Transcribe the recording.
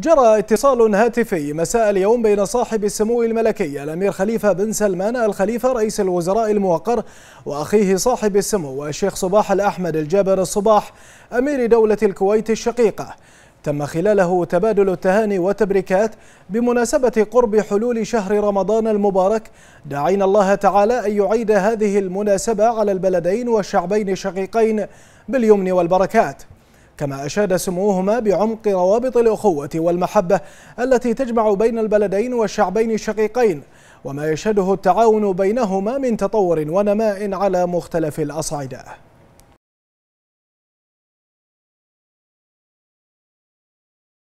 جرى اتصال هاتفي مساء اليوم بين صاحب السمو الملكي الأمير خليفة بن سلمان الخليفة رئيس الوزراء الموقر وأخيه صاحب السمو الشيخ صباح الأحمد الجابر الصباح أمير دولة الكويت الشقيقة تم خلاله تبادل التهاني والتبريكات بمناسبة قرب حلول شهر رمضان المبارك دعين الله تعالى أن يعيد هذه المناسبة على البلدين والشعبين الشقيقين باليمن والبركات كما أشاد سموهما بعمق روابط الأخوة والمحبة التي تجمع بين البلدين والشعبين الشقيقين وما يشهده التعاون بينهما من تطور ونماء على مختلف الأصعدة